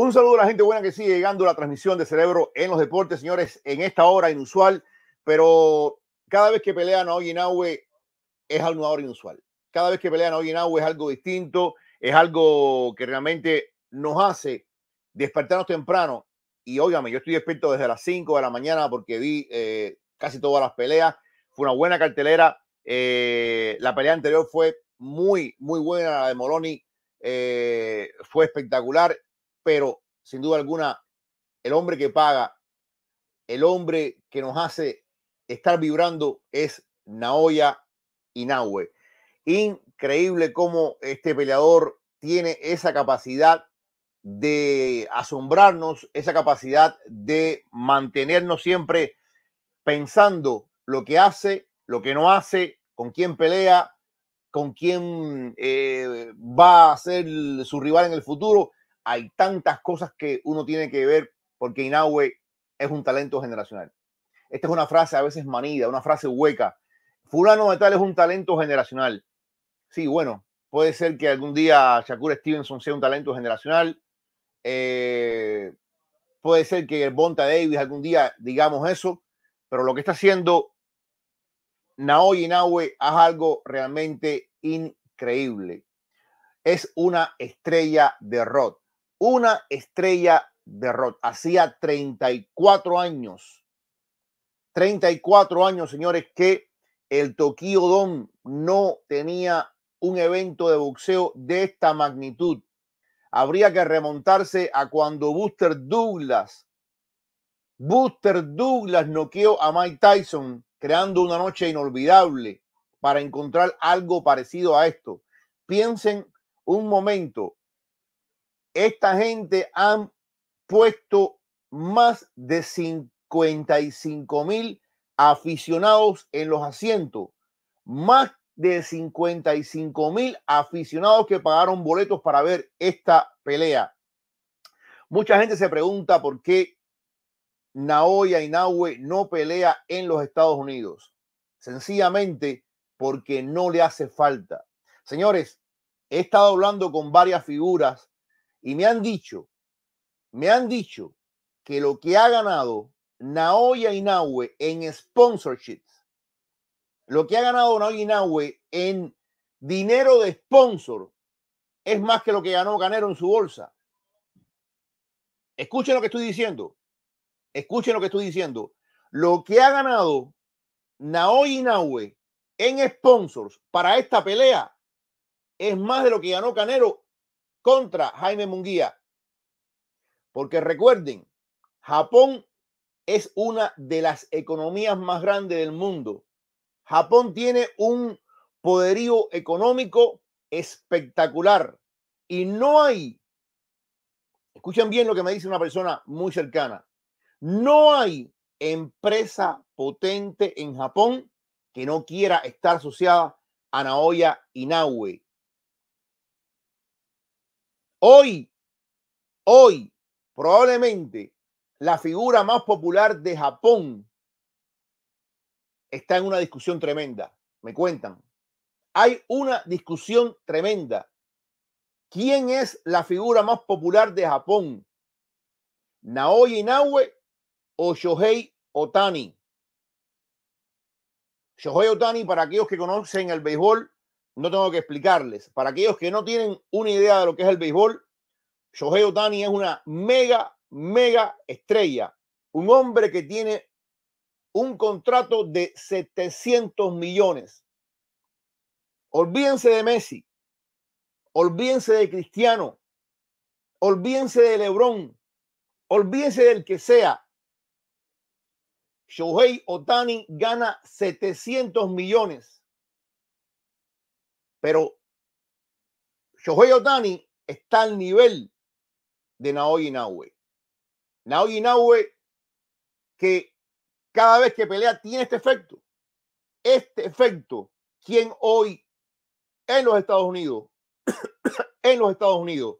Un saludo a la gente buena que sigue llegando la transmisión de Cerebro en los deportes, señores, en esta hora inusual, pero cada vez que pelean en Oguinahue es algo inusual. Cada vez que pelean en Aue es algo distinto, es algo que realmente nos hace despertarnos temprano. Y óigame, yo estoy despierto desde las 5 de la mañana porque vi eh, casi todas las peleas. Fue una buena cartelera. Eh, la pelea anterior fue muy, muy buena, la de Moloni. Eh, fue espectacular pero sin duda alguna, el hombre que paga, el hombre que nos hace estar vibrando es Naoya Inoue. Increíble cómo este peleador tiene esa capacidad de asombrarnos, esa capacidad de mantenernos siempre pensando lo que hace, lo que no hace, con quién pelea, con quién eh, va a ser su rival en el futuro hay tantas cosas que uno tiene que ver porque Inaue es un talento generacional. Esta es una frase a veces manida, una frase hueca. Fulano de tal es un talento generacional. Sí, bueno, puede ser que algún día Shakur Stevenson sea un talento generacional. Eh, puede ser que Bonta Davis algún día digamos eso, pero lo que está haciendo Naoy Inaue es algo realmente increíble. Es una estrella de rock una estrella de rock. Hacía 34 años, 34 años, señores, que el Tokio Don no tenía un evento de boxeo de esta magnitud. Habría que remontarse a cuando Buster Douglas, Buster Douglas noqueó a Mike Tyson, creando una noche inolvidable para encontrar algo parecido a esto. Piensen un momento esta gente han puesto más de 55 mil aficionados en los asientos, más de 55 mil aficionados que pagaron boletos para ver esta pelea. Mucha gente se pregunta por qué Naoya Inoue no pelea en los Estados Unidos. Sencillamente porque no le hace falta. Señores, he estado hablando con varias figuras y me han dicho, me han dicho que lo que ha ganado Naoya Inoue en sponsorships, lo que ha ganado Naoya Inoue en dinero de sponsor, es más que lo que ganó Canero en su bolsa. Escuchen lo que estoy diciendo. Escuchen lo que estoy diciendo. Lo que ha ganado Naoya Inoue en sponsors para esta pelea es más de lo que ganó Canero contra Jaime Munguía. Porque recuerden, Japón es una de las economías más grandes del mundo. Japón tiene un poderío económico espectacular y no hay, escuchen bien lo que me dice una persona muy cercana, no hay empresa potente en Japón que no quiera estar asociada a Naoya Inoue. Hoy, hoy, probablemente la figura más popular de Japón está en una discusión tremenda. Me cuentan. Hay una discusión tremenda. ¿Quién es la figura más popular de Japón? ¿Naoya Inoue o Shohei Otani? Shohei Otani, para aquellos que conocen el béisbol, no tengo que explicarles. Para aquellos que no tienen una idea de lo que es el béisbol, Shohei Otani es una mega, mega estrella. Un hombre que tiene un contrato de 700 millones. Olvídense de Messi. Olvídense de Cristiano. Olvídense de Lebron. Olvídense del que sea. Shohei Otani gana 700 millones pero Shohei Otani está al nivel de Naoyi Inoue. Naoyi Inoue que cada vez que pelea tiene este efecto. Este efecto, quien hoy en los Estados Unidos, en los Estados Unidos,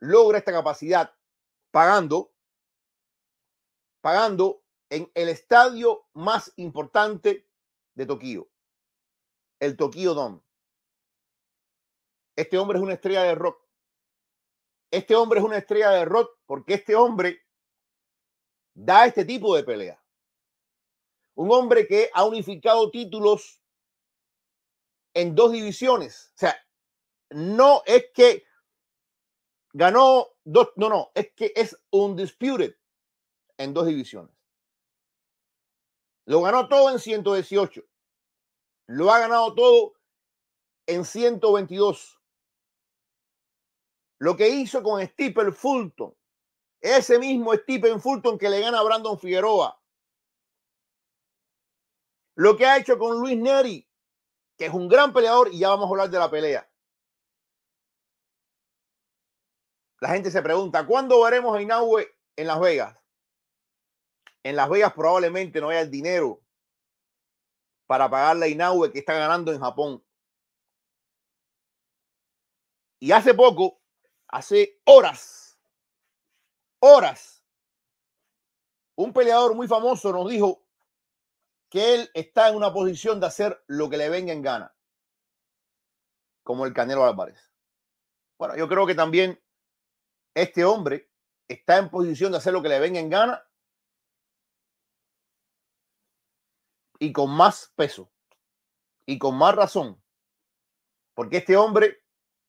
logra esta capacidad pagando, pagando en el estadio más importante de Tokio el Tokio Dome. Este hombre es una estrella de rock. Este hombre es una estrella de rock porque este hombre da este tipo de pelea. Un hombre que ha unificado títulos en dos divisiones. O sea, no es que ganó dos, no, no, es que es undisputed en dos divisiones. Lo ganó todo en 118. Lo ha ganado todo en 122. Lo que hizo con Stephen Fulton, ese mismo Stephen Fulton que le gana a Brandon Figueroa. Lo que ha hecho con Luis Neri, que es un gran peleador y ya vamos a hablar de la pelea. La gente se pregunta, ¿cuándo veremos a Inoue en Las Vegas? En Las Vegas probablemente no haya el dinero para pagar la Inaue que está ganando en Japón. Y hace poco, hace horas, horas, un peleador muy famoso nos dijo que él está en una posición de hacer lo que le venga en gana, como el Canelo Álvarez. Bueno, yo creo que también este hombre está en posición de hacer lo que le venga en gana y con más peso y con más razón, porque este hombre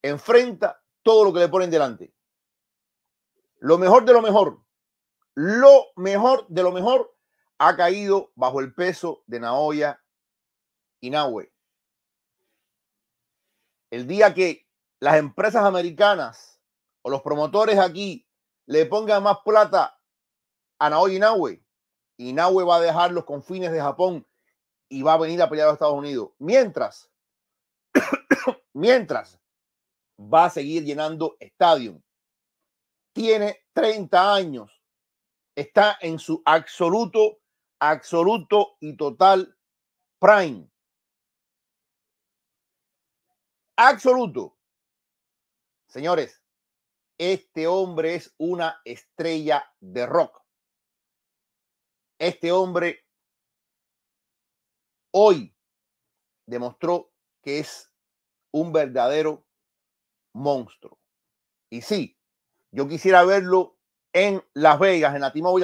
enfrenta todo lo que le ponen delante. Lo mejor de lo mejor, lo mejor de lo mejor ha caído bajo el peso de Naoya Inoue. El día que las empresas americanas o los promotores aquí le pongan más plata a Naoya Inoue, Inoue va a dejar los confines de Japón y va a venir a pelear a Estados Unidos. Mientras, mientras va a seguir llenando estadio. Tiene 30 años. Está en su absoluto, absoluto y total prime. Absoluto. Señores, este hombre es una estrella de rock. Este hombre hoy demostró que es un verdadero monstruo. Y sí, yo quisiera verlo en Las Vegas, en la Timo o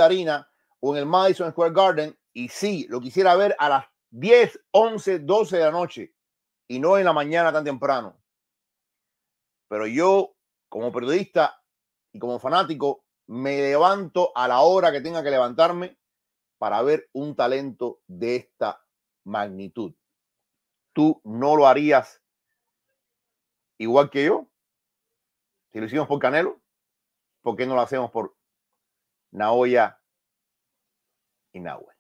en el Madison Square Garden. Y sí, lo quisiera ver a las 10, 11, 12 de la noche y no en la mañana tan temprano. Pero yo, como periodista y como fanático, me levanto a la hora que tenga que levantarme para ver un talento de esta magnitud. ¿Tú no lo harías igual que yo? Si lo hicimos por Canelo, ¿por qué no lo hacemos por Naoya y Nahue?